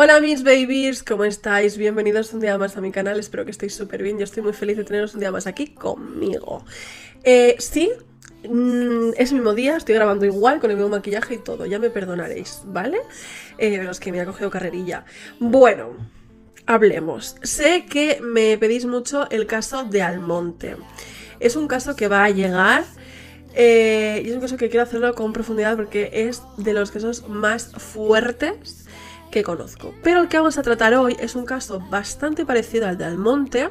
Hola mis babies, ¿cómo estáis? Bienvenidos un día más a mi canal, espero que estéis súper bien, yo estoy muy feliz de teneros un día más aquí conmigo. Eh, sí, mm, es el mismo día, estoy grabando igual con el mismo maquillaje y todo, ya me perdonaréis, ¿vale? Eh, de los que me ha cogido carrerilla. Bueno, hablemos. Sé que me pedís mucho el caso de Almonte. Es un caso que va a llegar eh, y es un caso que quiero hacerlo con profundidad porque es de los casos más fuertes que conozco. Pero el que vamos a tratar hoy es un caso bastante parecido al de Almonte.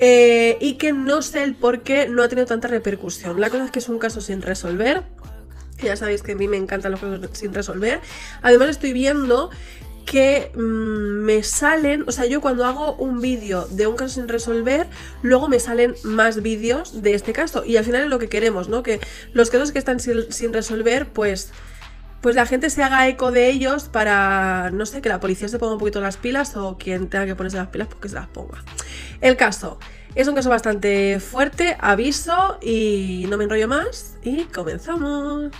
Eh, y que no sé el por qué no ha tenido tanta repercusión. La cosa es que es un caso sin resolver. Ya sabéis que a mí me encantan los casos sin resolver. Además estoy viendo que mm, me salen, o sea, yo cuando hago un vídeo de un caso sin resolver, luego me salen más vídeos de este caso. Y al final es lo que queremos, ¿no? Que los casos que están sin, sin resolver, pues pues la gente se haga eco de ellos para, no sé, que la policía se ponga un poquito las pilas o quien tenga que ponerse las pilas, porque pues se las ponga. El caso es un caso bastante fuerte, aviso y no me enrollo más y comenzamos.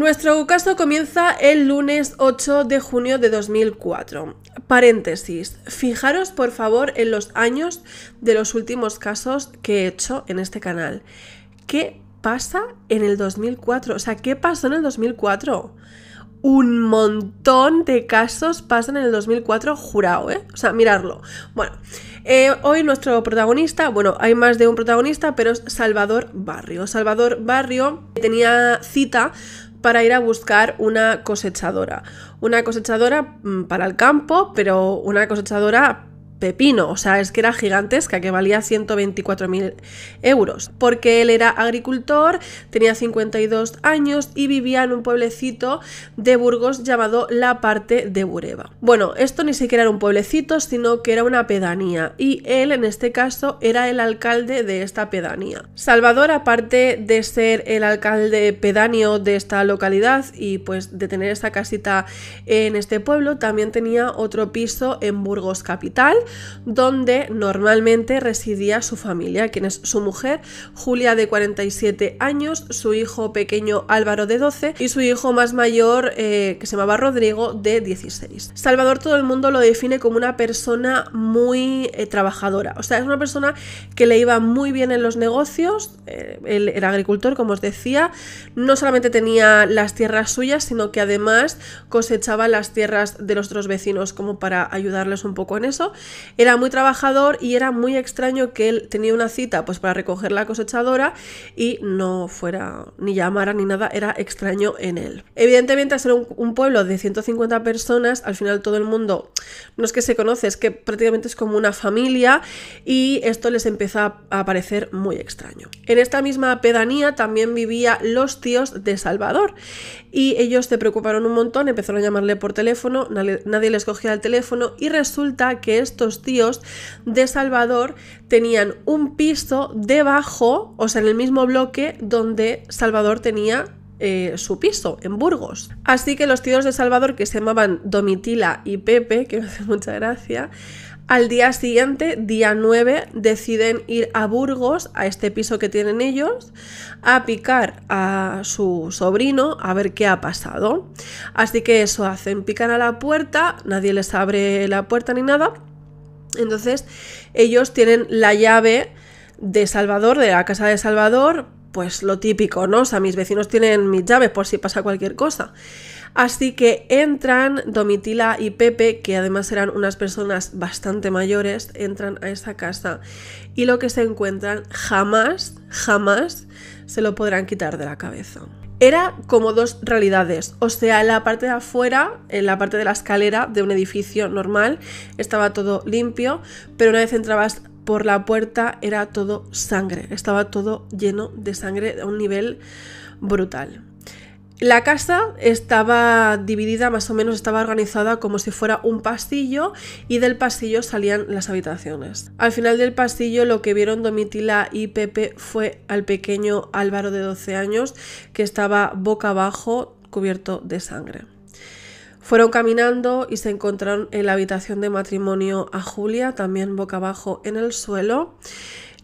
Nuestro caso comienza el lunes 8 de junio de 2004. Paréntesis. Fijaros por favor en los años de los últimos casos que he hecho en este canal. ¿Qué pasa en el 2004? O sea, ¿qué pasó en el 2004? Un montón de casos pasan en el 2004, jurado, ¿eh? O sea, mirarlo. Bueno, eh, hoy nuestro protagonista, bueno, hay más de un protagonista, pero es Salvador Barrio. Salvador Barrio tenía cita para ir a buscar una cosechadora. Una cosechadora mm, para el campo, pero una cosechadora pepino, o sea, es que era gigantesca, que valía 124.000 euros, porque él era agricultor, tenía 52 años y vivía en un pueblecito de Burgos llamado La Parte de Bureba. Bueno, esto ni siquiera era un pueblecito, sino que era una pedanía, y él en este caso era el alcalde de esta pedanía. Salvador, aparte de ser el alcalde pedáneo de esta localidad y pues de tener esta casita en este pueblo, también tenía otro piso en Burgos Capital, donde normalmente residía su familia, quien es su mujer, Julia de 47 años, su hijo pequeño Álvaro de 12 y su hijo más mayor, eh, que se llamaba Rodrigo, de 16. Salvador todo el mundo lo define como una persona muy eh, trabajadora, o sea, es una persona que le iba muy bien en los negocios, eh, él era agricultor, como os decía, no solamente tenía las tierras suyas, sino que además cosechaba las tierras de los otros vecinos como para ayudarles un poco en eso era muy trabajador y era muy extraño que él tenía una cita pues para recoger la cosechadora y no fuera ni llamara ni nada, era extraño en él. Evidentemente, al ser un, pueblo de 150 personas, al final todo el mundo no es que se conoce, es que prácticamente es como una familia y esto les empieza a parecer muy extraño. En esta misma pedanía también vivía los tíos de Salvador y ellos se preocuparon un montón, empezaron a llamarle por teléfono, nadie, nadie les cogía el teléfono y resulta que estos tíos de Salvador tenían un piso debajo, o sea, en el mismo bloque donde Salvador tenía eh, su piso en Burgos. Así que los tíos de Salvador, que se llamaban Domitila y Pepe, que me hace mucha gracia, al día siguiente, día 9, deciden ir a Burgos, a este piso que tienen ellos, a picar a su sobrino a ver qué ha pasado. Así que eso hacen, pican a la puerta, nadie les abre la puerta ni nada. Entonces, ellos tienen la llave de Salvador, de la casa de Salvador, pues lo típico, ¿no? O sea, mis vecinos tienen mis llaves por si pasa cualquier cosa. Así que entran Domitila y Pepe, que además eran unas personas bastante mayores, entran a esa casa y lo que se encuentran jamás, jamás se lo podrán quitar de la cabeza. Era como dos realidades, o sea, en la parte de afuera, en la parte de la escalera de un edificio normal, estaba todo limpio, pero una vez entrabas por la puerta era todo sangre, estaba todo lleno de sangre a un nivel brutal. La casa estaba dividida, más o menos estaba organizada como si fuera un pasillo y del pasillo salían las habitaciones. Al final del pasillo lo que vieron Domitila y Pepe fue al pequeño Álvaro de 12 años que estaba boca abajo cubierto de sangre. Fueron caminando y se encontraron en la habitación de matrimonio a Julia, también boca abajo en el suelo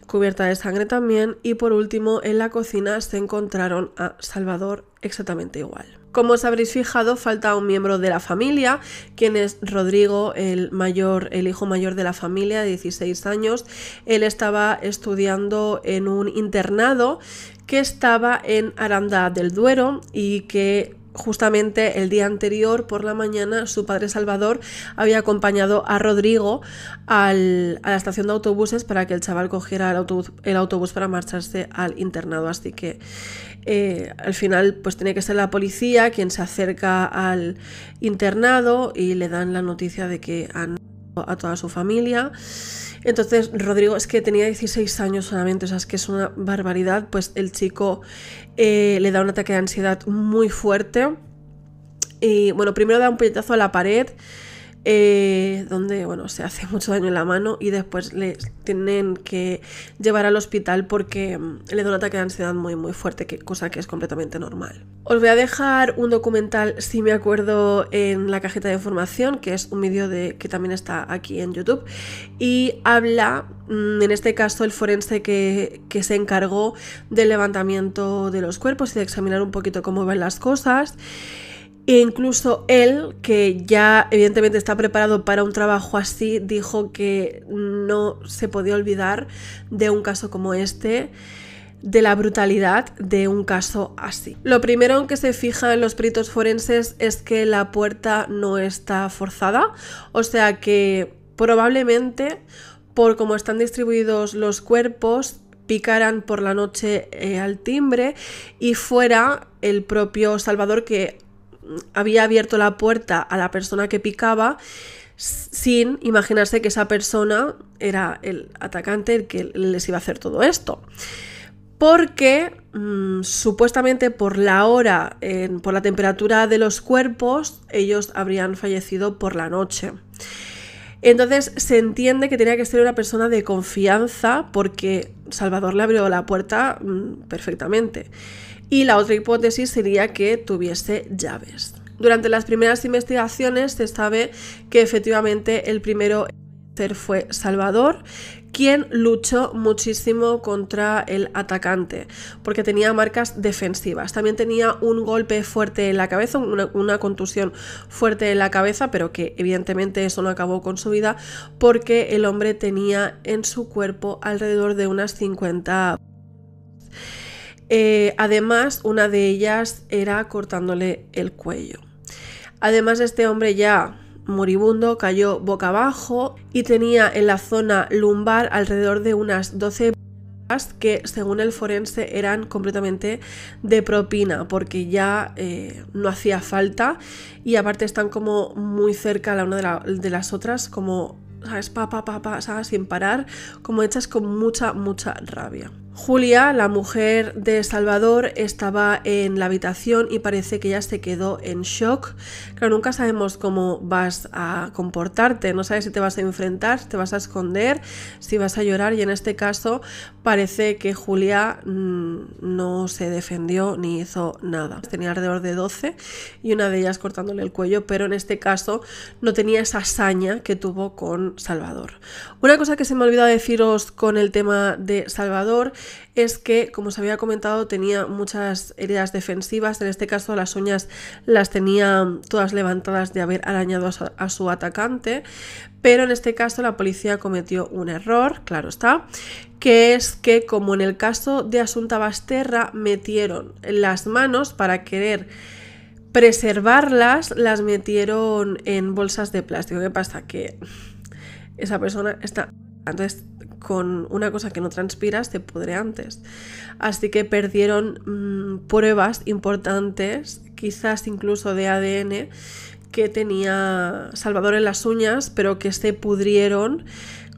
cubierta de sangre también y por último en la cocina se encontraron a Salvador exactamente igual. Como os habréis fijado, falta un miembro de la familia, quien es Rodrigo, el mayor, el hijo mayor de la familia, de 16 años. Él estaba estudiando en un internado que estaba en Aranda del Duero y que justamente el día anterior por la mañana su padre Salvador había acompañado a Rodrigo al, a la estación de autobuses para que el chaval cogiera el autobús, para marcharse al internado. Así que eh, al final pues tiene que ser la policía quien se acerca al internado y le dan la noticia de que han a toda su familia. Entonces, Rodrigo es que tenía 16 años solamente, o sea, es que es una barbaridad, pues el chico eh, le da un ataque de ansiedad muy fuerte. Y bueno, primero da un puñetazo a la pared eh, donde bueno, se hace mucho daño en la mano y después le tienen que llevar al hospital porque mm, le da un ataque de ansiedad muy muy fuerte, que, cosa que es completamente normal. Os voy a dejar un documental, si me acuerdo, en la cajeta de información, que es un vídeo que también está aquí en YouTube, y habla, mm, en este caso, el forense que, que se encargó del levantamiento de los cuerpos y de examinar un poquito cómo ven las cosas. E incluso él, que ya evidentemente está preparado para un trabajo así, dijo que no se podía olvidar de un caso como este de la brutalidad de un caso así. Lo primero que se fijan los peritos forenses es que la puerta no está forzada, o sea que probablemente por cómo están distribuidos los cuerpos picaran por la noche eh, al timbre y fuera el propio Salvador que había abierto la puerta a la persona que picaba sin imaginarse que esa persona era el atacante el que les iba a hacer todo esto. Porque mm, supuestamente por la hora, por la temperatura de los cuerpos, ellos habrían fallecido por la noche. Entonces se entiende que tenía que ser una persona de confianza porque Salvador le abrió la puerta mm, perfectamente. Y la otra hipótesis sería que tuviese llaves. Durante las primeras investigaciones se sabe que efectivamente el primero fue Salvador, quien luchó muchísimo contra el atacante, porque tenía marcas defensivas. También tenía un golpe fuerte en la cabeza, una, una, contusión fuerte en la cabeza, pero que evidentemente eso no acabó con su vida, porque el hombre tenía en su cuerpo alrededor de unas 50... Eh, además, una de ellas era cortándole el cuello. Además, este hombre ya moribundo cayó boca abajo y tenía en la zona lumbar alrededor de unas 12 que según el forense eran completamente de propina porque ya eh, no hacía falta y aparte están como muy cerca la una de, las otras como sabes pa sin parar como hechas con mucha mucha rabia Julia, la mujer de Salvador, estaba en la habitación y parece que ya se quedó en shock. Claro, nunca sabemos cómo vas a comportarte, no sabes si te vas a enfrentar, si te vas a esconder, si vas a llorar y en este caso parece que Julia mm, no se defendió ni hizo nada. Tenía alrededor de 12 y una de ellas cortándole el cuello, pero en este caso no tenía esa hazaña que tuvo con Salvador. Una cosa que se me olvidó deciros con el tema de Salvador, es que, como os había comentado, tenía muchas heridas defensivas. En este caso, las uñas las tenía todas levantadas de haber arañado a su, a su atacante. Pero en este caso, la policía cometió un error, claro está, que es que, como en el caso de Asunta Basterra, metieron las manos para querer preservarlas, las metieron en bolsas de plástico. ¿Qué pasa? Que esa persona está. Entonces con una cosa que no transpiras se pudre antes. Así que perdieron mm, pruebas importantes, quizás incluso de ADN, que tenía Salvador en las uñas, pero que se pudrieron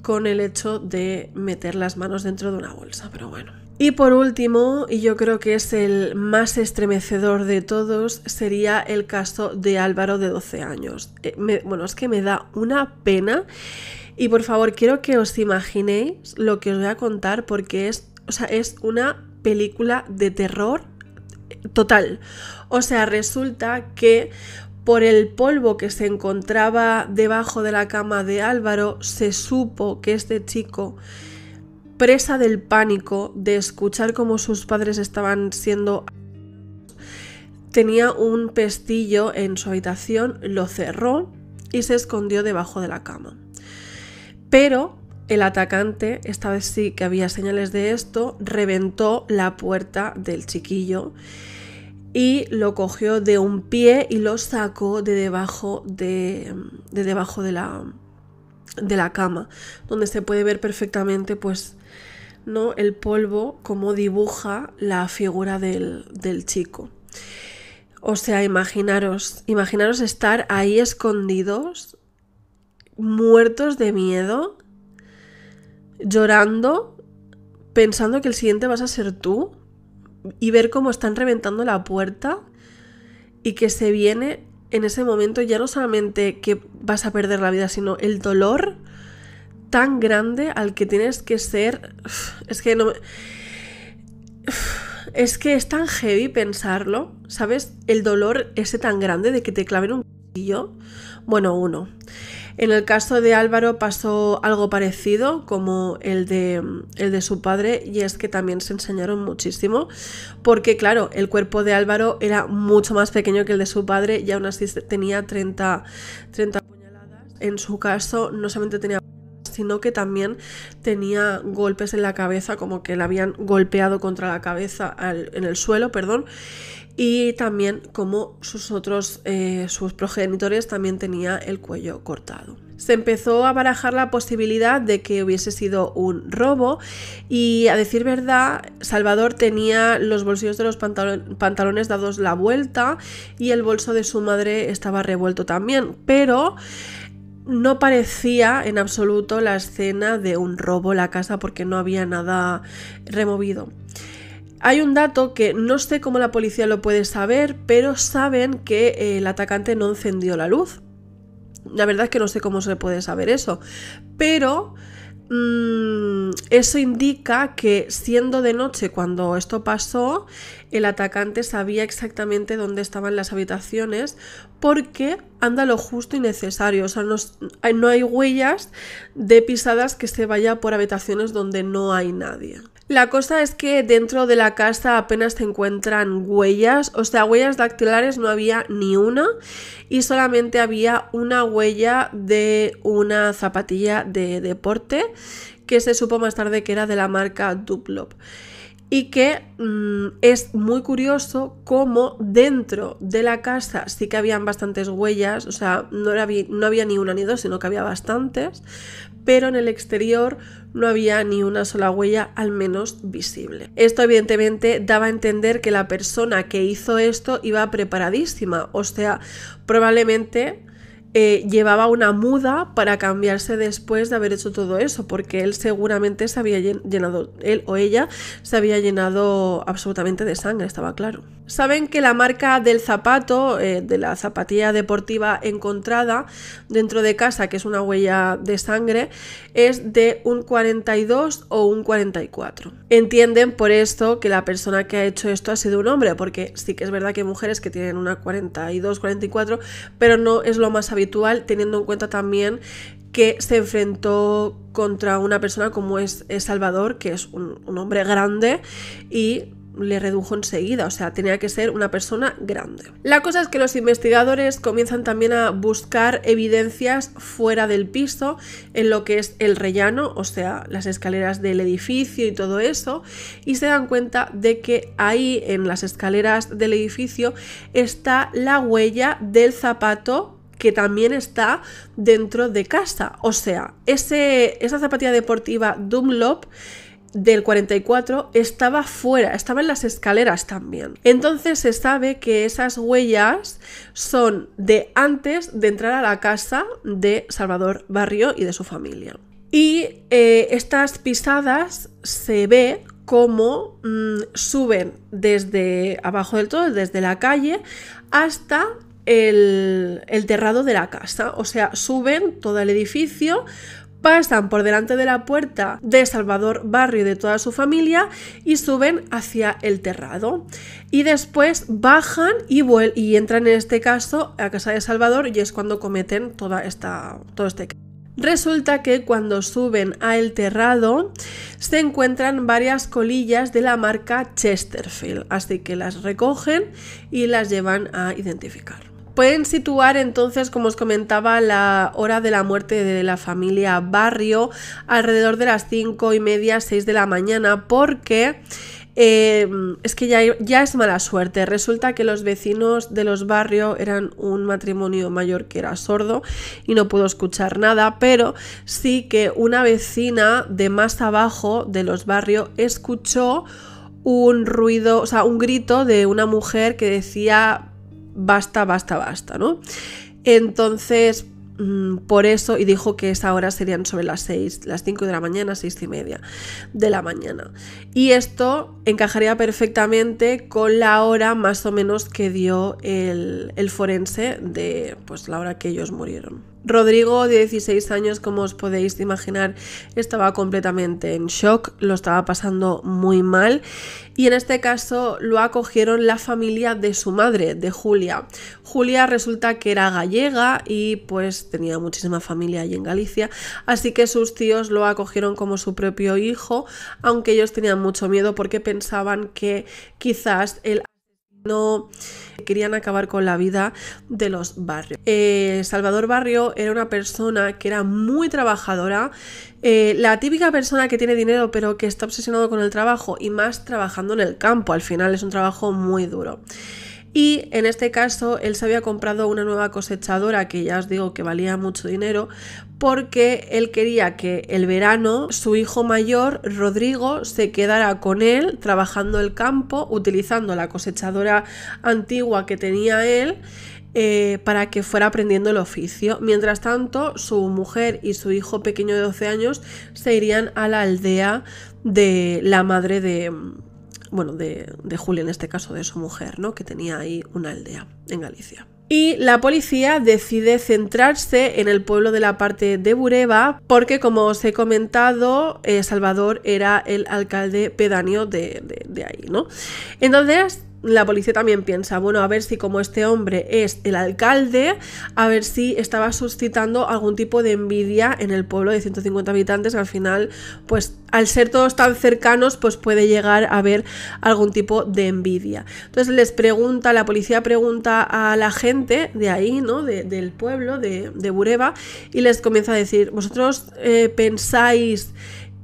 con el hecho de meter las manos dentro de una bolsa. Pero bueno. Y por último, y yo creo que es el más estremecedor de todos, sería el caso de Álvaro de 12 años. Eh, bueno, es que me da una pena y por favor, quiero que os imaginéis lo que os voy a contar porque es, o sea, es una película de terror total. O sea, resulta que por el polvo que se encontraba debajo de la cama de Álvaro, se supo que este chico, presa del pánico de escuchar cómo sus padres estaban siendo... tenía un pestillo en su habitación, lo cerró y se escondió debajo de la cama. Pero el atacante, esta vez sí que había señales de esto, reventó la puerta del chiquillo y lo cogió de un pie y lo sacó de debajo de, debajo de la, de la cama, donde se puede ver perfectamente pues ¿no? el polvo como dibuja la figura del, del chico. O sea, imaginaros, imaginaros estar ahí escondidos muertos de miedo, llorando, pensando que el siguiente vas a ser tú y ver cómo están reventando la puerta y que se viene en ese momento ya no solamente que vas a perder la vida, sino el dolor tan grande al que tienes que ser. Es que no. Es que es tan heavy pensarlo, ¿sabes? El dolor ese tan grande de que te claven un cuchillo. Bueno, uno. En el caso de Álvaro pasó algo parecido como el de, el de su padre y es que también se enseñaron muchísimo porque claro, el cuerpo de Álvaro era mucho más pequeño que el de su padre y aún así tenía 30, 30 puñaladas. En su caso no solamente tenía sino que también tenía golpes en la cabeza, como que le habían golpeado contra la cabeza en el suelo, perdón, y también como sus otros, eh, sus progenitores también tenía el cuello cortado. Se empezó a barajar la posibilidad de que hubiese sido un robo y a decir verdad, Salvador tenía los bolsillos de los pantalones dados la vuelta y el bolso de su madre estaba revuelto también, pero no parecía en absoluto la escena de un robo la casa porque no había nada removido. Hay un dato que no sé cómo la policía lo puede saber, pero saben que eh, el atacante no encendió la luz. La verdad es que no sé cómo se puede saber eso, pero mm, eso indica que siendo de noche cuando esto pasó, el atacante sabía exactamente dónde estaban las habitaciones porque anda lo justo y necesario. O sea, no hay huellas de pisadas que se vaya por habitaciones donde no hay nadie. La cosa es que dentro de la casa apenas se encuentran huellas, o sea, huellas dactilares no había ni una y solamente había una huella de una zapatilla de deporte que se supo más tarde que era de la marca Duplop. Y que mm, es muy curioso cómo dentro de la casa sí que habían bastantes huellas, o sea, no, no había ni una ni dos, sino que había bastantes, pero en el exterior no había ni una sola huella, al menos visible. Esto evidentemente daba a entender que la persona que hizo esto iba preparadísima, o sea, probablemente eh, llevaba una muda para cambiarse después de haber hecho todo eso, porque él seguramente se había llenado, él o ella se había llenado absolutamente de sangre, estaba claro. Saben que la marca del zapato, eh, de la zapatilla deportiva encontrada dentro de casa, que es una huella de sangre, es de un 42 o un 44. Entienden por esto que la persona que ha hecho esto ha sido un hombre, porque sí que es verdad que hay mujeres que tienen una 42, 44, pero no es lo más habitual teniendo en cuenta también que se enfrentó contra una persona como es, Salvador, que es un, un hombre grande y le redujo enseguida, o sea, tenía que ser una persona grande. La cosa es que los investigadores comienzan también a buscar evidencias fuera del piso, en lo que es el rellano, o sea, las escaleras del edificio y todo eso, y se dan cuenta de que ahí en las escaleras del edificio está la huella del zapato que también está dentro de casa. O sea, esa zapatilla deportiva Dunlop del 44 estaba fuera, estaba en las escaleras también. Entonces se sabe que esas huellas son de antes de entrar a la casa de Salvador Barrio y de su familia. Y eh, estas pisadas se ve cómo mm, suben desde abajo del todo, desde la calle, hasta el, terrado de la casa. O sea, suben todo el edificio, pasan por delante de la puerta de Salvador Barrio y de toda su familia y suben hacia el terrado. Y después bajan y, y entran en este caso a casa de Salvador y es cuando cometen toda esta, todo este Resulta que cuando suben al terrado se encuentran varias colillas de la marca Chesterfield, así que las recogen y las llevan a identificar pueden situar entonces, como os comentaba, la hora de la muerte de la familia Barrio alrededor de las 5 y media, 6 de la mañana, porque... Em, es que ya, ya, es mala suerte. Resulta que los vecinos de los barrios eran un matrimonio mayor que era sordo y no pudo escuchar nada, pero sí que una vecina de más abajo de los barrios escuchó un ruido, o sea, un grito de una mujer que decía basta, basta, basta, ¿no? Entonces, mm, por eso, y dijo que esa hora serían sobre las seis, las 5 de la mañana, seis y media de la mañana. Y esto encajaría perfectamente con la hora más o menos que dio el, el forense de pues, la hora que ellos murieron. Rodrigo, de 16 años, como os podéis imaginar, estaba completamente en shock, lo estaba pasando muy mal y en este caso lo acogieron la familia de su madre, de Julia. Julia resulta que era gallega y pues tenía muchísima familia allí en Galicia, así que sus tíos lo acogieron como su propio hijo, aunque ellos tenían mucho miedo porque pensaban que quizás el no querían acabar con la vida de los barrios. Eh, Salvador Barrio era una persona que era muy trabajadora, eh, la típica persona que tiene dinero pero que está obsesionado con el trabajo y más trabajando en el campo, al final es un trabajo muy duro. Y en este caso él se había comprado una nueva cosechadora que ya os digo que valía mucho dinero porque él quería que el verano su hijo mayor, Rodrigo, se quedara con él trabajando el campo, utilizando la cosechadora antigua que tenía él. Eh, para que fuera aprendiendo el oficio. Mientras tanto, su mujer y su hijo pequeño de 12 años se irían a la aldea de la madre de, bueno, en este caso, de su mujer, ¿no? Que tenía ahí una aldea en Galicia y la policía decide centrarse en el pueblo de la parte de Bureba porque, como os he comentado, eh, Salvador era el alcalde pedáneo de, de ahí, ¿no? Entonces la policía también piensa, bueno, a ver si como este hombre es el alcalde, a ver si estaba suscitando algún tipo de envidia en el pueblo de 150 habitantes, al final, pues al ser todos tan cercanos, pues puede llegar a haber algún tipo de envidia. Entonces les pregunta, la policía pregunta a la gente de ahí, ¿no? del pueblo, de, Bureba, y les comienza a decir, vosotros eh, pensáis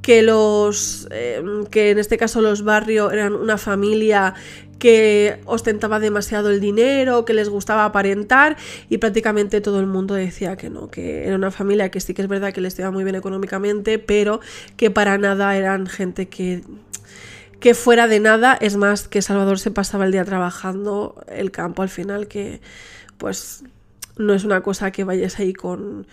que los em, que en este caso los barrios eran una familia que ostentaba demasiado el dinero, que les gustaba aparentar y prácticamente todo el mundo decía que no, que era una familia que sí que es verdad que les iba muy bien económicamente, pero que para nada eran gente que que fuera de nada, es más que Salvador se pasaba el día trabajando el campo al final que pues no es una cosa que vayas ahí con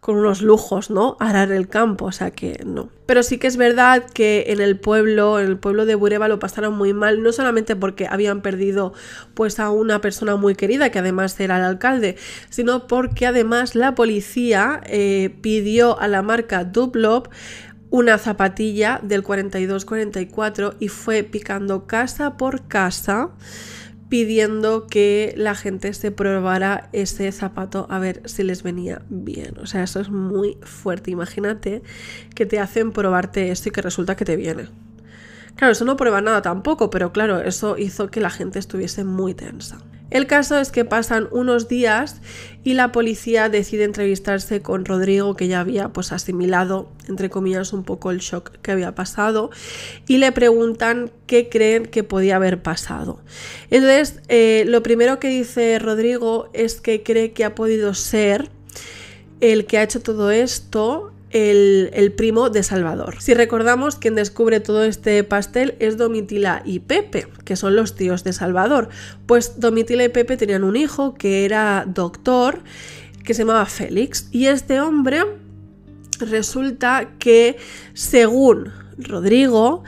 con unos lujos, ¿no? Arar el campo, o sea que no. Pero sí que es verdad que en el pueblo, en el pueblo de Bureba lo pasaron muy mal, no solamente porque habían perdido pues a una persona muy querida, que además era el alcalde, sino porque además la policía eh, pidió a la marca Duplop una zapatilla del 42-44 y fue picando casa por casa pidiendo que la gente se probara ese zapato a ver si les venía bien. O sea, eso es muy fuerte. Imagínate que te hacen probarte esto y que resulta que te viene. Claro, eso no prueba nada tampoco, pero claro, eso hizo que la gente estuviese muy tensa. El caso es que pasan unos días y la policía decide entrevistarse con Rodrigo, que ya había pues asimilado, entre comillas, un poco el shock que había pasado, y le preguntan qué creen que podía haber pasado. Entonces, eh, lo primero que dice Rodrigo es que cree que ha podido ser el que ha hecho todo esto el, primo de Salvador. Si recordamos, quien descubre todo este pastel es Domitila y Pepe, que son los tíos de Salvador. Pues Domitila y Pepe tenían un hijo que era doctor, que se llamaba Félix, y este hombre resulta que, según Rodrigo,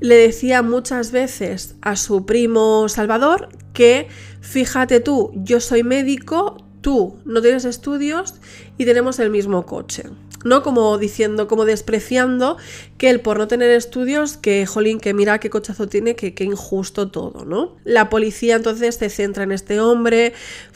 le decía muchas veces a su primo Salvador que, fíjate tú, yo soy médico, tú no tienes estudios y tenemos el mismo coche. ¿no? Como diciendo, como despreciando que él por no tener estudios, que jolín, que mira qué cochazo tiene, que qué injusto todo, ¿no? La policía entonces se centra en este hombre,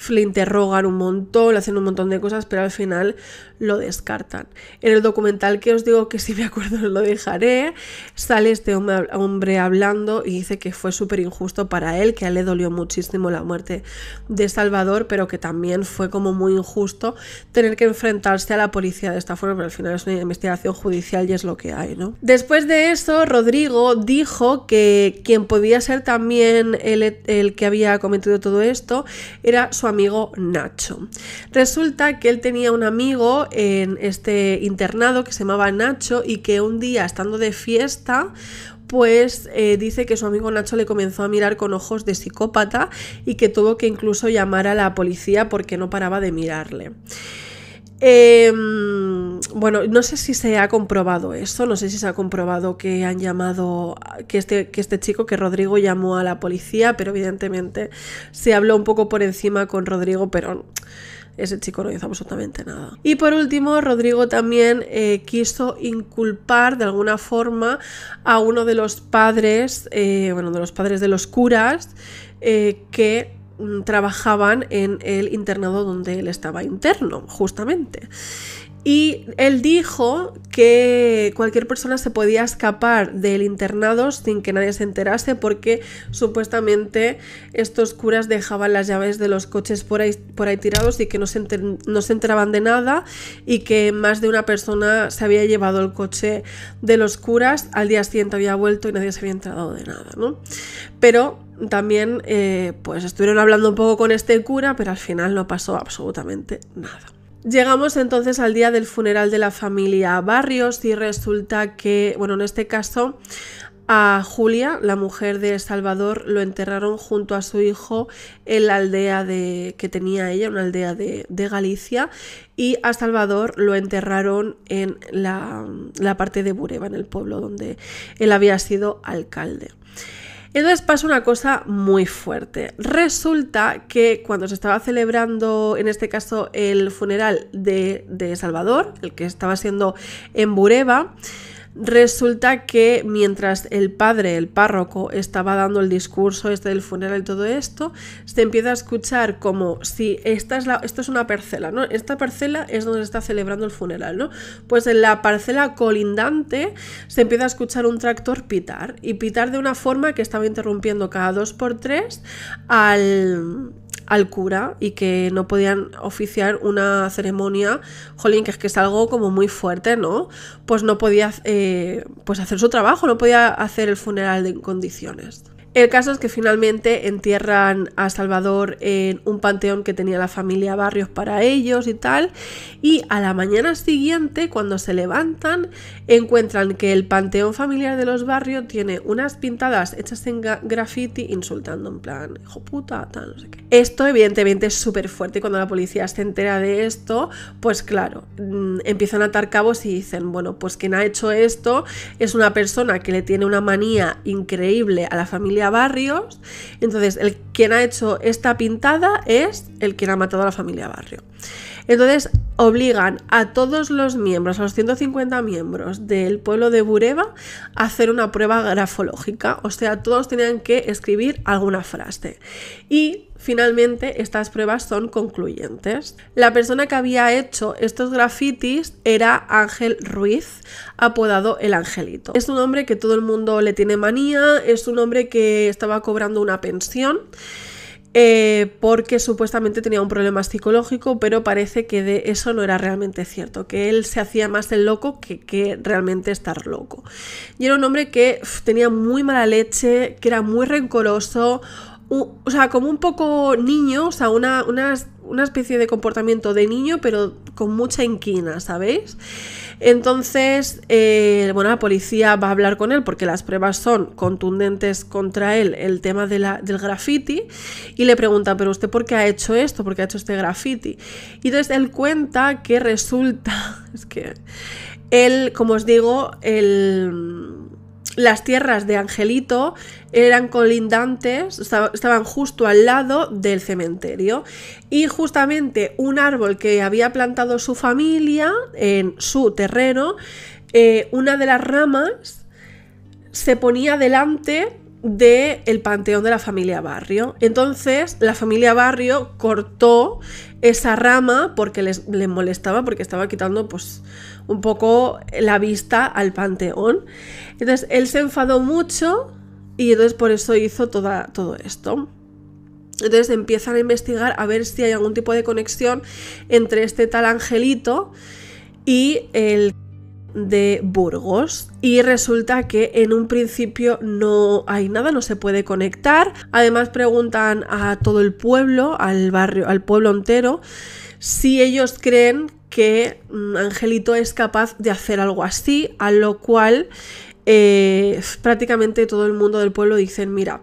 le interrogan un montón, le hacen un montón de cosas, pero al final lo descartan. En el documental que os digo que si me acuerdo lo dejaré, sale este hombre hablando y dice que fue súper injusto para él, que a él le dolió muchísimo la muerte de Salvador, pero que también fue como muy injusto tener que enfrentarse a la policía de esta forma pero al final es una investigación judicial y es lo que hay, ¿no? Después de eso, Rodrigo dijo que quien podía ser también el, que había cometido todo esto era su amigo Nacho. Resulta que él tenía un amigo en este internado que se llamaba Nacho y que un día estando de fiesta pues eh, dice que su amigo Nacho le comenzó a mirar con ojos de psicópata y que tuvo que incluso llamar a la policía porque no paraba de mirarle. Em, bueno, no sé si se ha comprobado eso, no sé si se ha comprobado que han llamado, este, que este, chico, que Rodrigo llamó a la policía, pero evidentemente se habló un poco por encima con Rodrigo, pero ese chico no hizo absolutamente nada. Y por último, Rodrigo también eh, quiso inculpar de alguna forma a uno de los padres, eh, bueno, de los padres de los curas, eh, que Mm, trabajaban en el internado donde él estaba interno, justamente. Y él dijo que cualquier persona se podía escapar del internado sin que nadie se enterase porque supuestamente estos curas dejaban las llaves de los coches por ahí, tirados y que no se, no se enteraban de nada y que más de una persona se había llevado el coche de los curas, al día siguiente había vuelto y nadie se había enterado de nada, ¿no? Pero también eh, pues estuvieron hablando un poco con este cura, pero al final no pasó absolutamente nada. Llegamos entonces al día del funeral de la familia Barrios y resulta que, bueno, en este caso a Julia, la mujer de Salvador, lo enterraron junto a su hijo en la aldea de, que tenía ella, una aldea de, Galicia, y a Salvador lo enterraron en la, la parte de Bureba, en el pueblo donde él había sido alcalde. Entonces pasa una cosa muy fuerte. Resulta que cuando se estaba celebrando, en este caso, el funeral de, de Salvador, el que estaba siendo en Bureba, Resulta que mientras el padre, el párroco, estaba dando el discurso este del funeral y todo esto, se empieza a escuchar como si esta es la, esto es una parcela, ¿no? Esta parcela es donde se está celebrando el funeral, ¿no? Pues en la parcela colindante se empieza a escuchar un tractor pitar y pitar de una forma que estaba interrumpiendo cada dos por tres al al cura y que no podían oficiar una ceremonia, jolín, que es que es algo como muy fuerte, ¿no? Pues no podía eh, pues hacer su trabajo, no podía hacer el funeral en condiciones. El caso es que finalmente entierran a Salvador en un panteón que tenía la familia Barrios para ellos y tal. Y a la mañana siguiente, cuando se levantan, encuentran que el panteón familiar de los Barrios tiene unas pintadas hechas en graffiti insultando en plan, hijo puta, tal, no sé qué. Esto evidentemente es súper fuerte y cuando la policía se entera de esto, pues claro, mm, empiezan a atar cabos y dicen, bueno, pues quien ha hecho esto es una persona que le tiene una manía increíble a la familia Barrios. Entonces, el quien ha hecho esta pintada es el quien ha matado a la familia Barrio. Entonces, obligan a todos los miembros, a los 150 miembros del pueblo de Bureba, a hacer una prueba grafológica. O sea, todos tenían que escribir alguna frase. Y Finalmente, estas pruebas son concluyentes. La persona que había hecho estos grafitis era Ángel Ruiz, apodado El Angelito. Es un hombre que todo el mundo le tiene manía, es un hombre que estaba cobrando una pensión. Eh, porque supuestamente tenía un problema psicológico, pero parece que de eso no era realmente cierto, que él se hacía más el loco que, realmente estar loco. Y era un hombre que tenía muy mala leche, que era muy rencoroso, o sea, como un poco niño, o sea, una, especie de comportamiento de niño, pero con mucha inquina, ¿sabéis? Entonces, eh, bueno, la policía va a hablar con él porque las pruebas son contundentes contra él, el tema del graffiti, y le pregunta, pero usted por qué ha hecho esto, por qué ha hecho este graffiti. Y entonces él cuenta que resulta, es que él, como os digo, el las tierras de Angelito eran colindantes, estaban justo al lado del cementerio. Y justamente un árbol que había plantado su familia en su terreno, eh, una de las ramas se ponía delante del panteón de la familia Barrio. Entonces la familia Barrio cortó esa rama porque les, les molestaba, porque estaba quitando pues un poco la vista al panteón. Entonces él se enfadó mucho y entonces por eso hizo toda, todo esto. Entonces empiezan a investigar a ver si hay algún tipo de conexión entre este tal angelito y el de Burgos y resulta que en un principio no hay nada, no se puede conectar. Además preguntan a todo el pueblo, al barrio, al pueblo entero, si ellos creen que mm, Angelito es capaz de hacer algo así, a lo cual eh, prácticamente todo el mundo del pueblo dicen, mira,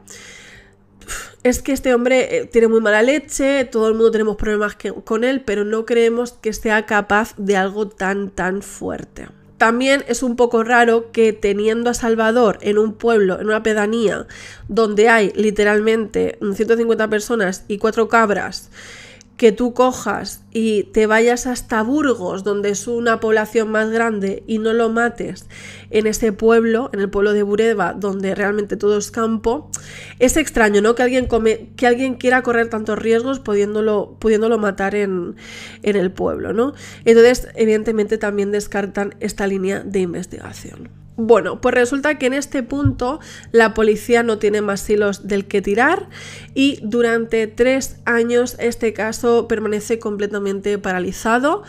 es que este hombre eh, tiene muy mala leche, todo el mundo tenemos problemas con él, pero no creemos que sea capaz de algo tan, tan fuerte. También es un poco raro que teniendo a Salvador en un pueblo, en una pedanía, donde hay literalmente 150 mm, personas y cuatro cabras, que tú cojas y te vayas hasta Burgos, donde es una población más grande, y no lo mates en ese pueblo, en el pueblo de Bureba, donde realmente todo es campo, es extraño, ¿no? Que alguien, que alguien quiera correr tantos riesgos pudiéndolo, pudiéndolo matar en, en el pueblo, ¿no? Entonces, evidentemente, también descartan esta línea de investigación. Bueno, pues resulta que en este punto la policía no tiene más hilos del que tirar y durante tres años este caso permanece completamente paralizado.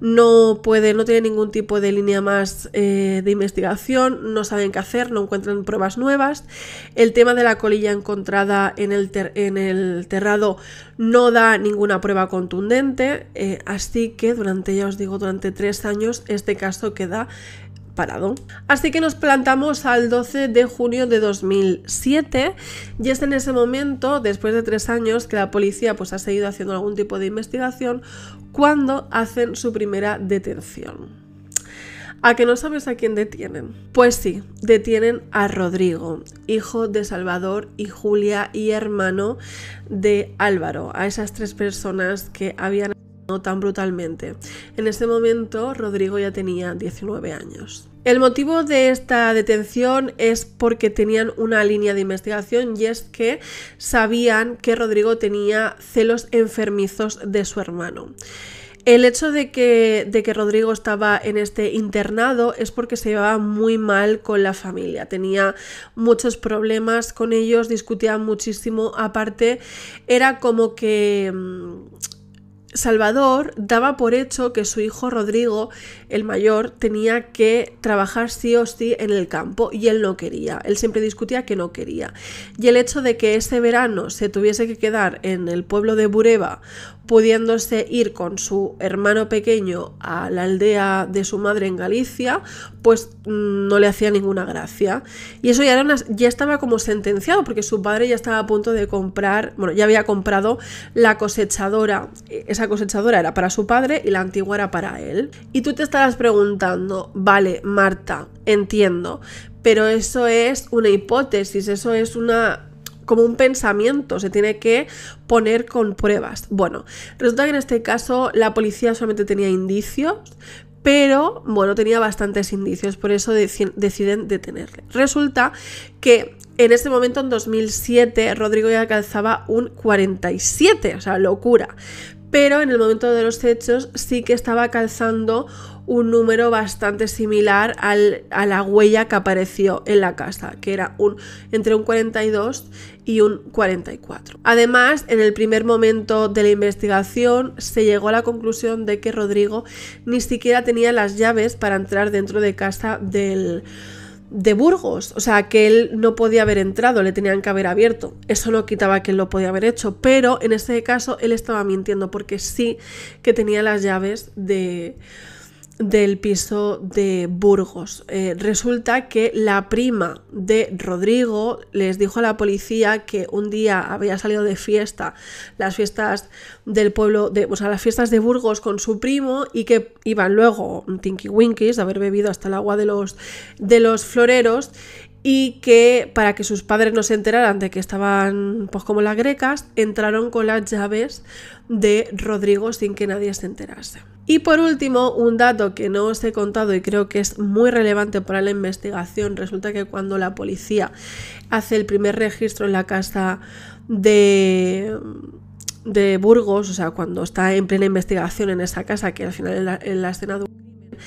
No puede, no tiene ningún tipo de línea más eh, de investigación, no saben qué hacer, no encuentran pruebas nuevas. El tema de la colilla encontrada en el, en el terrado no da ninguna prueba contundente, eh, así que durante, ya os digo, durante tres años este caso queda parado. Así que nos plantamos al 12 de junio de 2007 y es en ese momento, después de tres años que la policía pues, ha seguido haciendo algún tipo de investigación, cuando hacen su primera detención. ¿A que no sabes a quién detienen? Pues sí, detienen a Rodrigo, hijo de Salvador y Julia y hermano de Álvaro, a esas tres personas que habían no tan brutalmente. En ese momento Rodrigo ya tenía 19 años. El motivo de esta detención es porque tenían una línea de investigación y es que sabían que Rodrigo tenía celos enfermizos de su hermano. El hecho de que, de que, Rodrigo estaba en este internado es porque se llevaba muy mal con la familia, tenía muchos problemas con ellos, discutía muchísimo, aparte era como que mm, Salvador daba por hecho que su hijo Rodrigo, el mayor, tenía que trabajar sí o sí en el campo y él no quería. Él siempre discutía que no quería. Y el hecho de que ese verano se tuviese que quedar en el pueblo de Bureba pudiéndose ir con su hermano pequeño a la aldea de su madre en Galicia, pues mm, no le hacía ninguna gracia. Y eso ya, ya estaba como sentenciado, porque su padre ya estaba a punto de comprar, bueno, ya había comprado la cosechadora. E, esa cosechadora era para su padre y la antigua era para él. Y tú te estarás preguntando, vale, Marta, entiendo, pero eso es una hipótesis, eso es una como un pensamiento, se tiene que poner con pruebas. Bueno, resulta que en este caso la policía solamente tenía indicios, pero bueno, tenía bastantes indicios, por eso deciden detenerle. Resulta que en este momento, en 2007, Rodrigo ya calzaba un 47, o sea, locura. Pero en el momento de los hechos sí que estaba calzando un número bastante similar al, a la huella que apareció en la casa, que era un, entre un 42 y un 44. Además, en el primer momento de la investigación se llegó a la conclusión de que Rodrigo ni siquiera tenía las llaves para entrar dentro de casa de Burgos, o sea, que él no podía haber entrado, le tenían que haber abierto. Eso no quitaba que él lo podía haber hecho, pero en este caso él estaba mintiendo porque sí que tenía las llaves de del piso de Burgos. Eh, resulta que la prima de Rodrigo les dijo a la policía que un día había salido de fiesta, las fiestas del pueblo, de, o sea, las fiestas de Burgos con su primo y que iban luego Tinky Winkies de haber bebido hasta el agua de los, de los floreros y que para que sus padres no se enteraran de que estaban pues como las grecas, entraron con las llaves de Rodrigo sin que nadie se enterase. Y por último, un dato que no os he contado y creo que es muy relevante para la investigación, resulta que cuando la policía hace el primer registro en la casa de, de Burgos, o sea, cuando está en plena investigación en esa casa, que al final en la, escena de un crimen,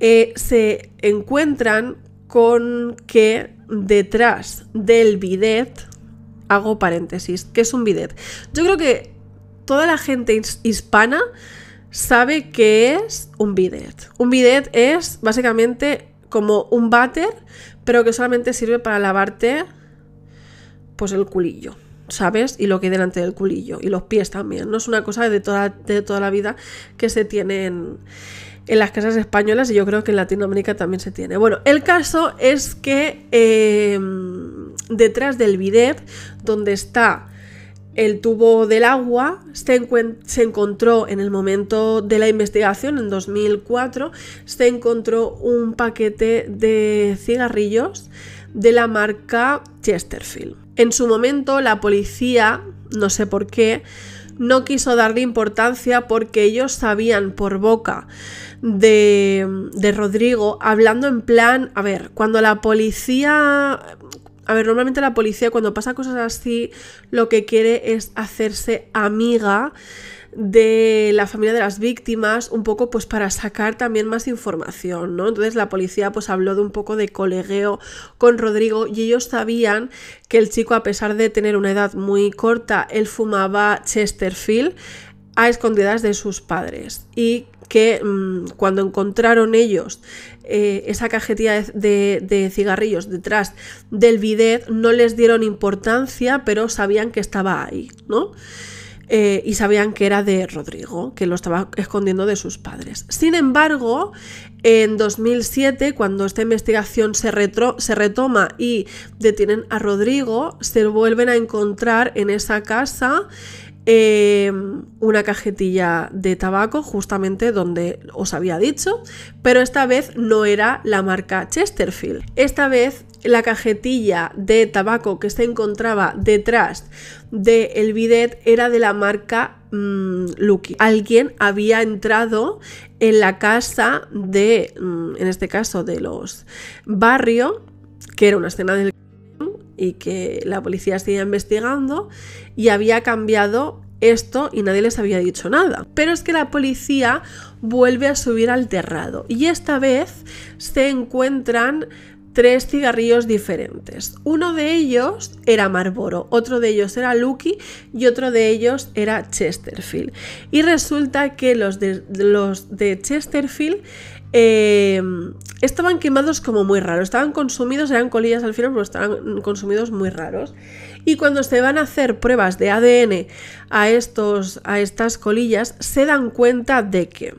eh, se encuentran con que detrás del bidet, hago paréntesis, que es un bidet? Yo creo que toda la gente hispana sabe qué es un bidet. Un bidet es básicamente como un váter, pero que solamente sirve para lavarte pues el culillo, ¿sabes? Y lo que hay delante del culillo y los pies también, no es una cosa de toda de toda la vida que se tiene en, las casas españolas y yo creo que en Latinoamérica también se tiene. Bueno, el caso es que em, detrás del bidet, donde está el tubo del agua se, encontró en el momento de la investigación, en 2004, se encontró un paquete de cigarrillos de la marca Chesterfield. En su momento la policía, no sé por qué, no quiso darle importancia porque ellos sabían por boca de, de Rodrigo, hablando en plan, a ver, cuando la policía a ver, normalmente la policía cuando pasa cosas así, lo que quiere es hacerse amiga de la familia de las víctimas, un poco pues para sacar también más información, ¿no? Entonces la policía pues habló de un poco de colegueo con Rodrigo y ellos sabían que el chico a pesar de tener una edad muy corta, él fumaba Chesterfield a escondidas de sus padres y que mm, cuando encontraron ellos eh, esa cajetilla de, cigarrillos detrás del bidet, no les dieron importancia, pero sabían que estaba ahí, ¿no? Eh, y sabían que era de Rodrigo, que lo estaba escondiendo de sus padres. Sin embargo, en 2007, cuando esta investigación se, se retoma y detienen a Rodrigo, se vuelven a encontrar en esa casa Em, una cajetilla de tabaco, justamente donde os había dicho, pero esta vez no era la marca Chesterfield. Esta vez la cajetilla de tabaco que se encontraba detrás del bidet era de la marca mm, Lucky. Alguien había entrado en la casa de, mm, en este caso, de los barrio, que era una escena del y que la policía seguía investigando y había cambiado esto y nadie les había dicho nada. Pero es que la policía vuelve a subir al terrado y esta vez se encuentran tres cigarrillos diferentes. Uno de ellos era Marlboro, otro de ellos era Lucky y otro de ellos era Chesterfield. Y resulta que los de, los de Chesterfield Em, estaban quemados como muy raros, estaban consumidos, eran colillas al final, pero estaban consumidos muy raros. Y cuando se van a hacer pruebas de ADN a, estos, a estas colillas, se dan cuenta de que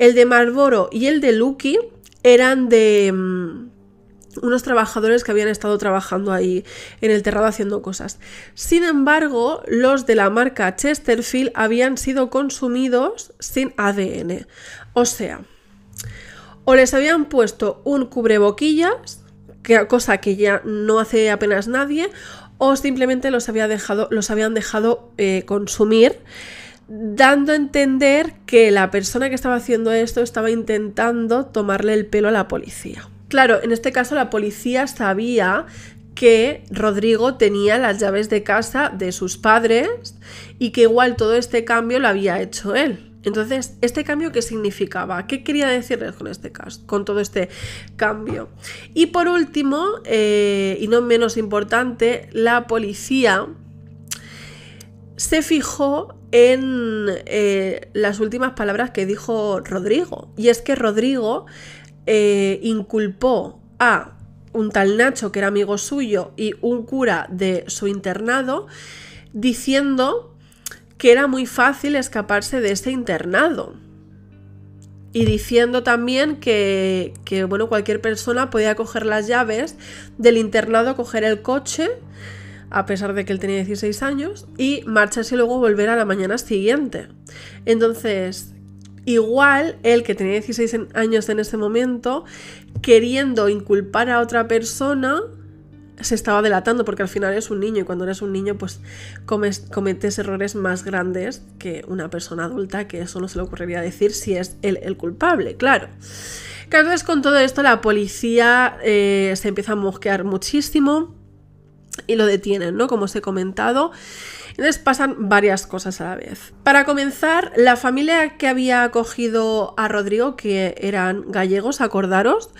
el de Marlboro y el de Lucky eran de em, unos trabajadores que habían estado trabajando ahí en el terrado haciendo cosas. Sin embargo, los de la marca Chesterfield habían sido consumidos sin ADN. O sea, o les habían puesto un cubreboquillas, cosa que ya no hace apenas nadie, o simplemente los, había dejado, los habían dejado eh, consumir, dando a entender que la persona que estaba haciendo esto estaba intentando tomarle el pelo a la policía. Claro, en este caso la policía sabía que Rodrigo tenía las llaves de casa de sus padres y que igual todo este cambio lo había hecho él. Entonces, ¿este cambio qué significaba? ¿Qué quería decirles con este caso, con todo este cambio? Y por último, eh, y no menos importante, la policía se fijó en eh, las últimas palabras que dijo Rodrigo. Y es que Rodrigo eh, inculpó a un tal Nacho, que era amigo suyo, y un cura de su internado, diciendo que era muy fácil escaparse de ese internado. Y diciendo también que, que bueno, cualquier persona podía coger las llaves del internado, coger el coche, a pesar de que él tenía 16 años, y marcharse luego volver a la mañana siguiente. Entonces, Igual él que tenía 16 años en ese momento, queriendo inculpar a otra persona, se estaba delatando porque al final es un niño y cuando eres un niño pues cometes errores más grandes que una persona adulta que eso no se le ocurriría decir si es él el culpable, claro. Entonces con todo esto la policía eh, se empieza a mosquear muchísimo y lo detienen, ¿no? Como os he comentado. Entonces pasan varias cosas a la vez. Para comenzar, la familia que había acogido a Rodrigo, que eran gallegos, acordaros,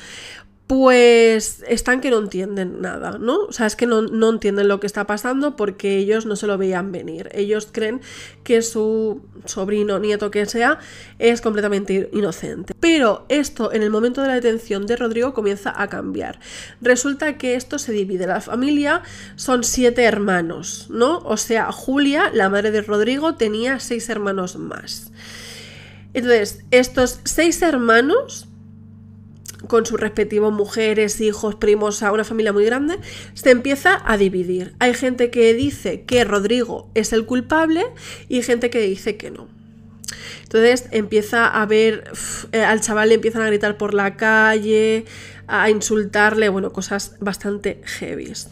pues están que no entienden nada, ¿no? O sea, es que no, entienden lo que está pasando porque ellos no se lo veían venir. Ellos creen que su sobrino, nieto, que sea, es completamente inocente. Pero esto, en el momento de la detención de Rodrigo, comienza a cambiar. Resulta que esto se divide. La familia son siete hermanos, ¿no? O sea, Julia, la madre de Rodrigo, tenía seis hermanos más. Entonces, estos seis hermanos con sus respectivos mujeres, hijos, primos, a una familia muy grande, se empieza a dividir. Hay gente que dice que Rodrigo es el culpable y gente que dice que no. Entonces empieza a ver, eh, al chaval le empiezan a gritar por la calle, a insultarle, bueno, cosas bastante heavies.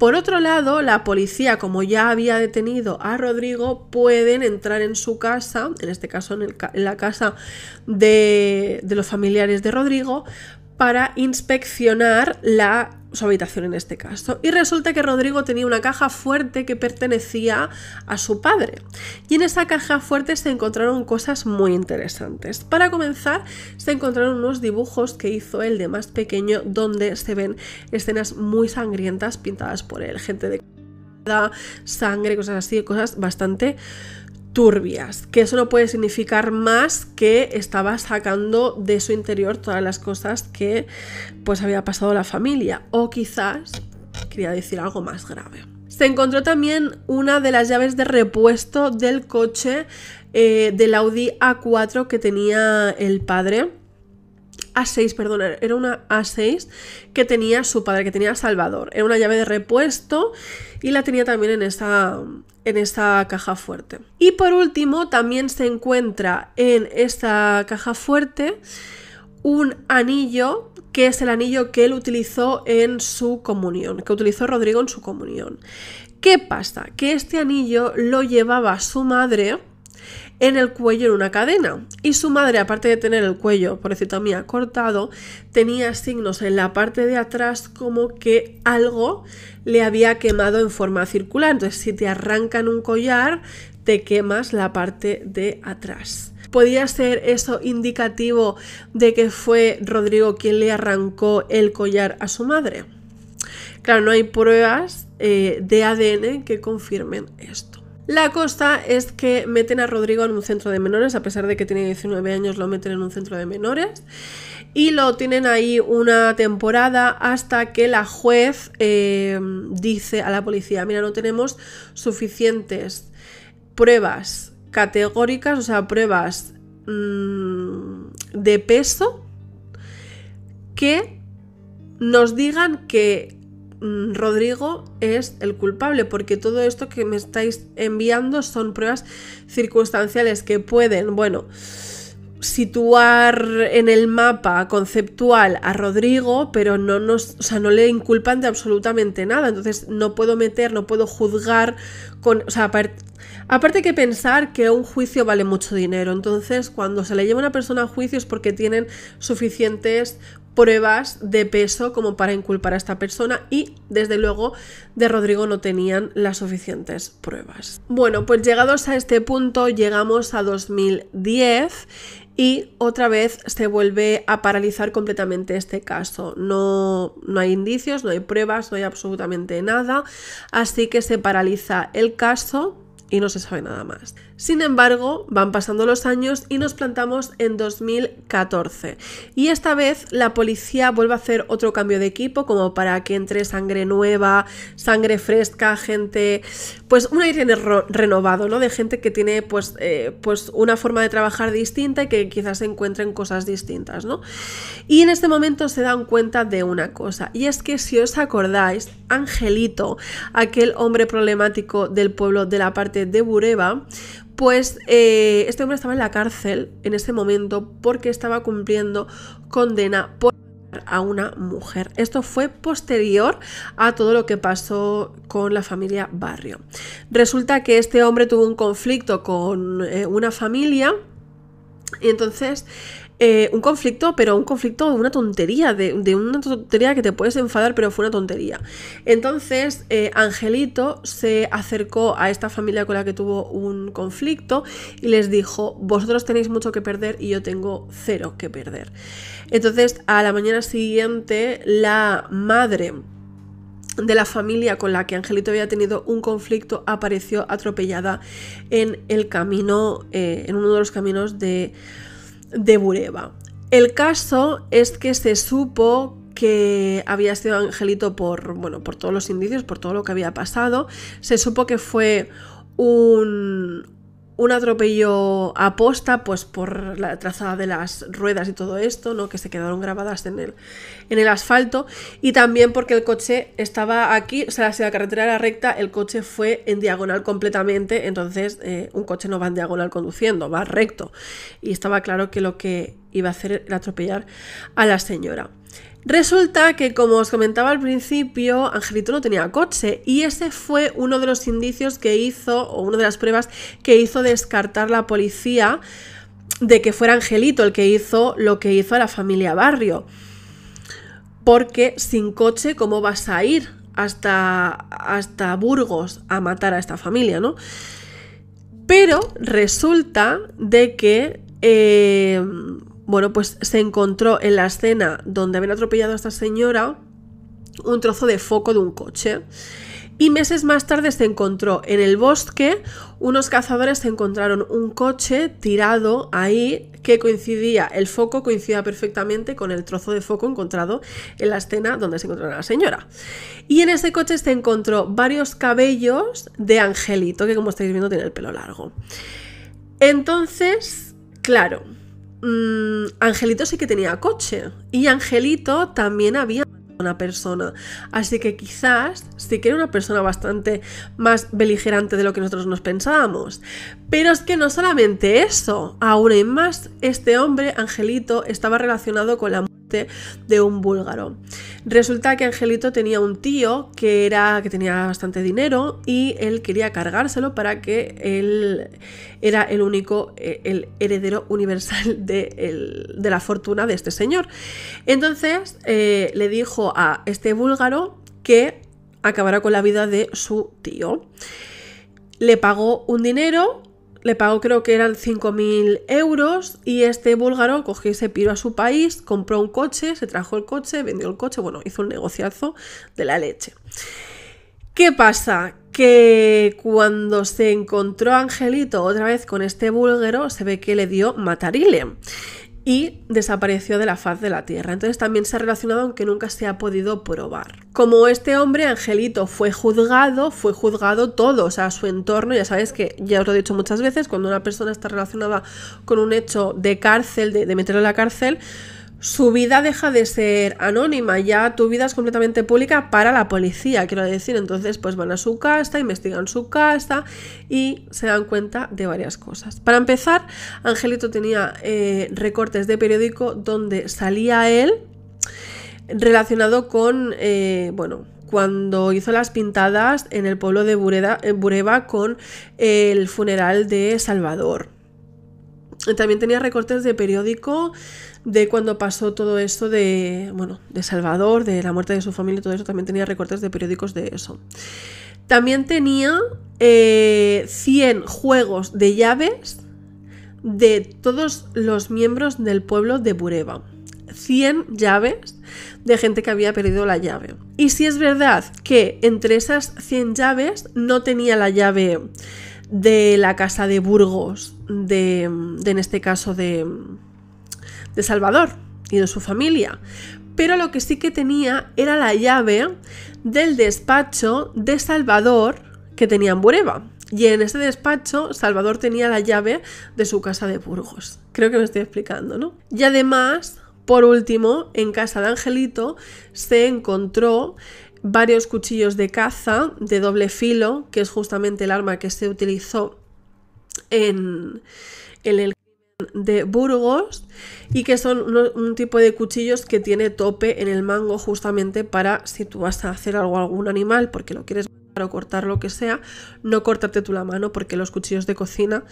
Por otro lado, la policía, como ya había detenido a Rodrigo, pueden entrar en su casa, en este caso en, la casa de, de los familiares de Rodrigo, para inspeccionar la su habitación en este caso. Y resulta que Rodrigo tenía una caja fuerte que pertenecía a su padre. Y en esa caja fuerte se encontraron cosas muy interesantes. Para comenzar, se encontraron unos dibujos que hizo el de más pequeño donde se ven escenas muy sangrientas pintadas por él. Gente de sangre, cosas así, cosas bastante turbias, que eso no puede significar más que estaba sacando de su interior todas las cosas que pues había pasado la familia o quizás quería decir algo más grave. Se encontró también una de las llaves de repuesto del coche eh, del Audi A4 que tenía el padre a6, perdón, era una A6 que tenía su padre, que tenía Salvador. Era una llave de repuesto y la tenía también en esta, en esta caja fuerte. Y por último, también se encuentra en esta caja fuerte un anillo que es el anillo que él utilizó en su comunión, que utilizó Rodrigo en su comunión. ¿Qué pasa? Que este anillo lo llevaba su madre en el cuello en una cadena. Y su madre, aparte de tener el cuello, por decirlo mía, cortado, tenía signos en la parte de atrás como que algo le había quemado en forma circular. Entonces, si te arrancan un collar, te quemas la parte de atrás. ¿Podría ser eso indicativo de que fue Rodrigo quien le arrancó el collar a su madre? Claro, no hay pruebas eh, de ADN que confirmen esto. La costa es que meten a Rodrigo en un centro de menores, a pesar de que tiene 19 años, lo meten en un centro de menores. Y lo tienen ahí una temporada hasta que la juez eh, dice a la policía, mira, no tenemos suficientes pruebas categóricas, o sea, pruebas mm, de peso que nos digan que Mm, Rodrigo es el culpable, porque todo esto que me estáis enviando son pruebas circunstanciales que pueden, bueno, situar en el mapa conceptual a Rodrigo, pero no nos, no le inculpan de absolutamente nada. Entonces no puedo meter, no puedo juzgar con, o sea, aparte que pensar que un juicio vale mucho dinero. Entonces, cuando se le lleva una persona a juicio es porque tienen suficientes pruebas de peso como para inculpar a esta persona y desde luego de Rodrigo no tenían las suficientes pruebas. Bueno, pues llegados a este punto llegamos a 2010 y otra vez se vuelve a paralizar completamente este caso. No, no hay indicios, no hay pruebas, no hay absolutamente nada, así que se paraliza el caso y no se sabe nada más. Sin embargo, van pasando los años y nos plantamos en 2014. Y esta vez la policía vuelve a hacer otro cambio de equipo como para que entre sangre nueva, sangre fresca, gente, pues un aire renovado, ¿no? De gente que tiene pues, eh, pues una forma de trabajar distinta y que quizás encuentren cosas distintas, ¿no? Y en este momento se dan cuenta de una cosa, y es que si os acordáis, Angelito, aquel hombre problemático del pueblo de la parte de Bureba, pues eh, este hombre estaba en la cárcel en ese momento porque estaba cumpliendo condena por a una mujer. Esto fue posterior a todo lo que pasó con la familia Barrio. Resulta que este hombre tuvo un conflicto con eh, una familia y entonces eh, un conflicto, pero un conflicto de una tontería, de, una tontería que te puedes enfadar, pero fue una tontería. Entonces, eh, Angelito se acercó a esta familia con la que tuvo un conflicto y les dijo, vosotros tenéis mucho que perder y yo tengo cero que perder. Entonces, a la mañana siguiente, la madre de la familia con la que Angelito había tenido un conflicto apareció atropellada en el camino, eh, en uno de los caminos de de Bureba. El caso es que se supo que había sido Angelito por, bueno, por todos los indicios, por todo lo que había pasado. Se supo que fue un, un atropello aposta, pues por la trazada de las ruedas y todo esto, ¿no? Que se quedaron grabadas en el, en el asfalto. Y también porque el coche estaba aquí, o sea, si la carretera era recta, el coche fue en diagonal completamente. Entonces, eh, un coche no va en diagonal conduciendo, va recto. Y estaba claro que lo que iba a hacer era atropellar a la señora. Resulta que, como os comentaba al principio, Angelito no tenía coche y ese fue uno de los indicios que hizo, o una de las pruebas que hizo descartar la policía de que fuera Angelito el que hizo lo que hizo a la familia Barrio. Porque sin coche, ¿cómo vas a ir hasta, hasta Burgos a matar a esta familia, no? Pero resulta de que eh, bueno, pues se encontró en la escena donde habían atropellado a esta señora un trozo de foco de un coche. Y meses más tarde se encontró en el bosque, unos cazadores encontraron un coche tirado ahí que coincidía, el foco coincidía perfectamente con el trozo de foco encontrado en la escena donde se encontró la señora. Y en ese coche se encontró varios cabellos de Angelito, que como estáis viendo tiene el pelo largo. Entonces, claro, Mm, Angelito sí que tenía coche y Angelito también había una persona. Así que quizás sí que era una persona bastante más beligerante de lo que nosotros nos pensábamos. Pero es que no solamente eso, aún en más, este hombre, Angelito, estaba relacionado con la de un búlgaro. Resulta que Angelito tenía un tío que era que tenía bastante dinero y él quería cargárselo para que él era el único eh, el heredero universal de, la fortuna de este señor. Entonces eh, le dijo a este búlgaro que acabará con la vida de su tío. Le pagó un dinero le pagó creo que eran 5.000 euros y este búlgaro cogió ese piro a su país, compró un coche, se trajo el coche, vendió el coche, bueno, hizo un negociazo de la leche. ¿Qué pasa? Que cuando se encontró Angelito otra vez con este búlgaro, se ve que le dio matarile y desapareció de la faz de la Tierra. Entonces también se ha relacionado aunque nunca se ha podido probar. Como este hombre, Angelito, fue juzgado, fue juzgado todo, o sea, su entorno, ya sabes que ya os lo he dicho muchas veces, cuando una persona está relacionada con un hecho de cárcel, de, de meterlo en la cárcel, su vida deja de ser anónima, ya tu vida es completamente pública para la policía, quiero decir. Entonces, pues van a su casa, investigan su casa y se dan cuenta de varias cosas. Para empezar, Angelito tenía eh, recortes de periódico donde salía él relacionado con, eh, bueno, cuando hizo las pintadas en el pueblo de Bureba con el funeral de Salvador. También tenía recortes de periódico de cuando pasó todo esto de, bueno, de Salvador, de la muerte de su familia y todo eso. También tenía recortes de periódicos de eso. También tenía 100 eh, juegos de llaves de todos los miembros del pueblo de Bureba. 100 llaves de gente que había perdido la llave. Y si es verdad que entre esas 100 llaves no tenía la llave de la casa de Burgos, de, en este caso de, de Salvador y de su familia. Pero lo que sí que tenía era la llave del despacho de Salvador que tenía en Bureba. Y en ese despacho, Salvador tenía la llave de su casa de Burgos. Creo que me estoy explicando, ¿no? Y además, por último, en casa de Angelito se encontró varios cuchillos de caza de doble filo, que es justamente el arma que se utilizó en, en el de Burgos y que son un, tipo de cuchillos que tiene tope en el mango justamente para si tú vas a hacer algo a algún animal porque lo quieres matar o cortar lo que sea, no cortarte tú la mano porque los cuchillos de cocina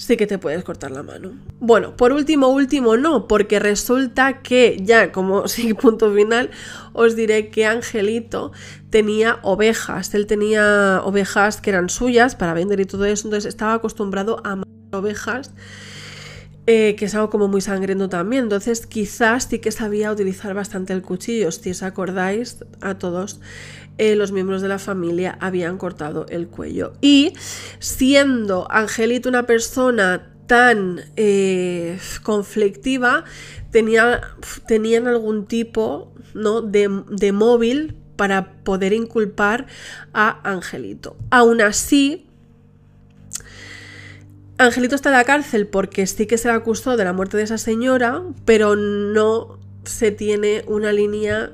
sí que te puedes cortar la mano. Bueno, por último, último no, porque resulta que ya como sí, punto final, os diré que Angelito tenía ovejas, él tenía ovejas que eran suyas para vender y todo eso, entonces estaba acostumbrado a ovejas eh, que es algo como muy sangriento también. Entonces, quizás sí que sabía utilizar bastante el cuchillo. Si os acordáis, a todos eh, los miembros de la familia habían cortado el cuello. Y siendo Angelito una persona tan eh, conflictiva, tenía, tenían algún tipo ¿no? de, de móvil para poder inculpar a Angelito. Aún así, Angelito está en la cárcel porque sí que se le acusó de la muerte de esa señora, pero no se tiene una línea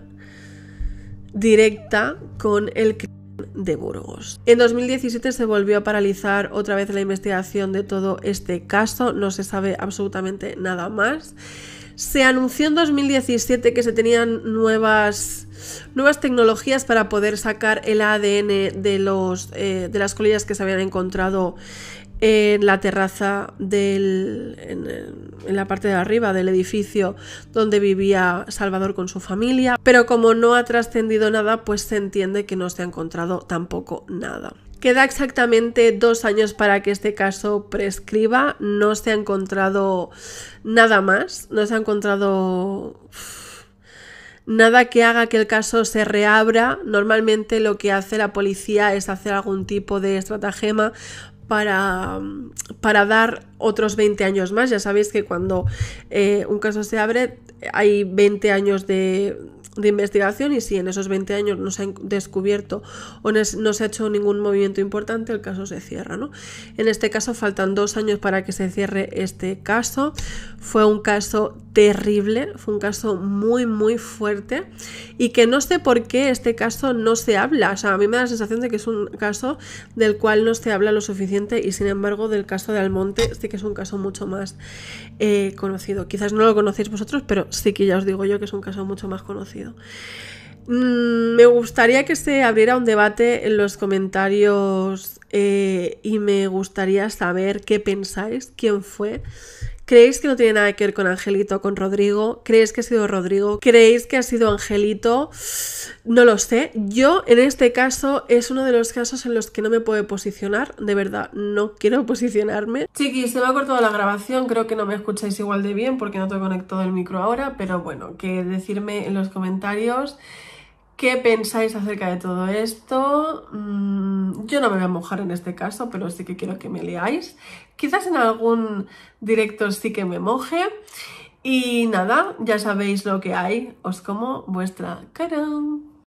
directa con el crimen de Burgos. En 2017 se volvió a paralizar otra vez la investigación de todo este caso, no se sabe absolutamente nada más. Se anunció en 2017 que se tenían nuevas, nuevas tecnologías para poder sacar el ADN de, los, eh, de las colillas que se habían encontrado en la terraza del, en, en, la parte de arriba del edificio donde vivía Salvador con su familia, pero como no ha trascendido nada, pues se entiende que no se ha encontrado tampoco nada. Queda exactamente dos años para que este caso prescriba, no se ha encontrado nada más, no se ha encontrado nada que haga que el caso se reabra. Normalmente lo que hace la policía es hacer algún tipo de estratagema para, para dar otros 20 años más. Ya sabéis que cuando eh, un caso se abre hay 20 años de, investigación y si en esos 20 años no se ha descubierto o no se ha hecho ningún movimiento importante, el caso se cierra. En este caso faltan dos años para que se cierre este caso. Fue un caso terrible, fue un caso muy, muy fuerte y que no sé por qué este caso no se habla. O sea, a mí me da la sensación de que es un caso del cual no se habla lo suficiente y sin embargo del caso de Almonte sí que es un caso mucho más eh, conocido. Quizás no lo conocéis vosotros, pero sí que ya os digo yo que es un caso mucho más conocido. Mm, me gustaría que se abriera un debate en los comentarios eh, y me gustaría saber qué pensáis, quién fue, ¿Creéis que no tiene nada que ver con Angelito, con Rodrigo? ¿Creéis que ha sido Rodrigo? ¿Creéis que ha sido Angelito? No lo sé. Yo en este caso es uno de los casos en los que no me puedo posicionar. De verdad, no quiero posicionarme. Chiquis, se me ha cortado la grabación. Creo que no me escucháis igual de bien porque no te he conectado el micro ahora. Pero bueno, que decirme en los comentarios. ¿Qué pensáis acerca de todo esto? Mm, yo no me voy a mojar en este caso, pero sí que quiero que me leáis. Quizás en algún directo sí que me moje. Y nada, ya sabéis lo que hay. Os como vuestra cara.